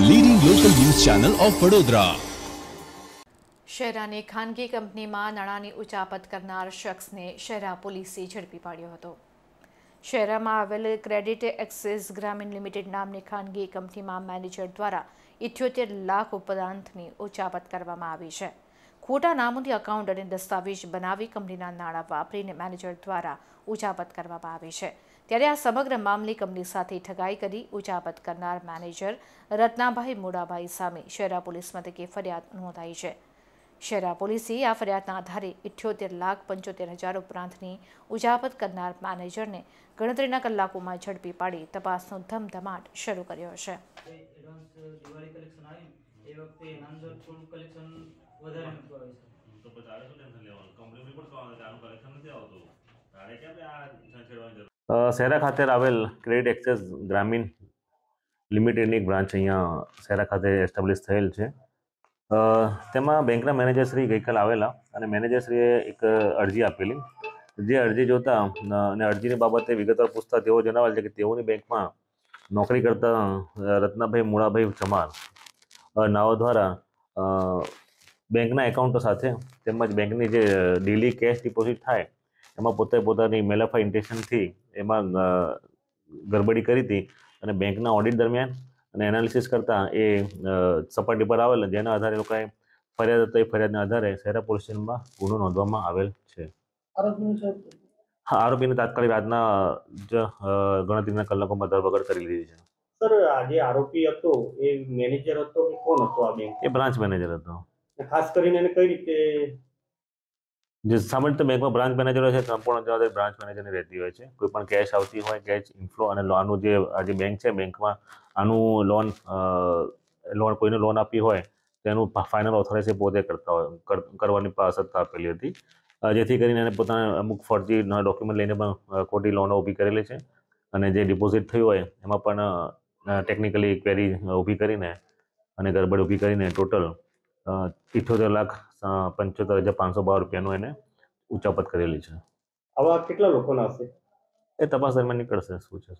the leading local news channel of Vadodara શહેરાની ખાનગી કંપનીમાં નાણાંની ઉચાપત કરનાર શખ્સને શહેરા પોલીસે ઝડપી પાડ્યો હતો શહેરામાં આવેલ ક્રેડિટ એક્સેસ ગ્રામીણ લિમિટેડ નામની ખાનગી કંપનીમાં મેનેજર દ્વારા ઇઠ્યોતેર લાખ ઉપરાંતની ઉચાપત કરવામાં આવી છે ખોટા નામોથી અકાઉન્ટ અને દસ્તાવેજ બનાવી કંપનીના નાણાં વાપરીને મેનેજર દ્વારા ઉજાપત કરવામાં આવી છે ત્યારે આ સમગ્ર મામલે કંપની સાથે ઠગાઈ કરી ઉજાપત કરનાર મેનેજર રત્નાભાઈ મોડાભાઈ સામે શહેરા પોલીસ મથકે ફરિયાદ નોંધાઈ છે શહેરા પોલીસે આ ફરિયાદના આધારે ઇઠ્યોતેર લાખ પંચોતેર હજાર ઉપરાંતની ઉજાપત કરનાર મેનેજરને ગણતરીના કલાકોમાં ઝડપી પાડી તપાસનો ધમધમાટ શરૂ કર્યો છે વધારે તો પછી શું ટેન્શન લેવાનું કંપની પણ કરવાનું છે આનું કલેક્શન નથી આવતું તારે કેમ આ છેડવાની જરૂર શહેરા ખાતે આવેલ ક્રેડિટ એક્સેસ ગ્રામીણ લિમિટેડની એક બ્રાન્ચ અહીંયા શહેરા ખાતે એસ્ટાબ્લિશ થયેલ છે તેમાં બેંકના મેનેજરશ્રી ગઈકાલ આવેલા અને મેનેજરશ્રીએ એક અરજી આપેલી જે અરજી જોતા અને અરજીની બાબતે વિગતવાર પૂછતા તેઓ જણાવેલ છે કે તેઓની બેંકમાં નોકરી કરતા રત્નાભાઈ મૂળાભાઈ ચમાર નાઓ દ્વારા બેંકના એકાઉન્ટો સાથે તેમજ બેંકની જે ડેલી કેશ ડિપોઝિટ થાય એમાં પોતે પોતાની મેલાફા ઇન્ટેન્શનથી એમાં ગરબડી કરી હતી અને બેંકના ઓડિટ દરમિયાન અને એનાલિસિસ કરતાં એ સપાટી પર આવેલ જેના આધારે લોકોએ ફરિયાદ હતો એ ફરિયાદના આધારે શહેરા પોલીસ સ્ટેશનમાં ગુનો નોંધવામાં આવેલ છે આરોપીને તાત્કાલિક રાતના જ ગણતરીના કલાકોમાં ધરપકડ કરી લીધી છે સર આ જે આરોપી હતો એ મેનેજર હતો કે કોણ હતો આ બેંક એ બ્રાન્ચ મેનેજર હતો ખાસ કરીને એને કઈ રીતે જે સામાન્ય બેંકમાં બ્રાન્ચ મેનેજરો છે સંપૂર્ણ જવાબદારી બ્રાન્ચ મેનેજરની રહેતી હોય છે કોઈ પણ કેશ આવતી હોય કેશ ઇન્ફ્લો અને લોનનું જે આજે બેંક છે બેંકમાં આનું લોન લોન કોઈને લોન આપી હોય તેનું ફાઇનલ ઓથોરાઇઝ પોતે કરતા હોય કરવાની સત્તા આપેલી હતી જેથી કરીને એને પોતાના અમુક ફરજી ડોક્યુમેન્ટ લઈને પણ ખોટી લોનો ઊભી કરેલી છે અને જે ડિપોઝિટ થયું હોય એમાં પણ ટેકનિકલી ક્વેરી ઊભી કરીને અને ગરબડ ઊભી કરીને ટોટલ ઇઠ્યોતેર લાખ પંચોતેર હજાર પાંચસો બાર રૂપિયાનું એને ઉચાપત કરેલી છે આવા કેટલા લોકોના હશે એ તપાસ દરમિયાન નીકળશે શું છે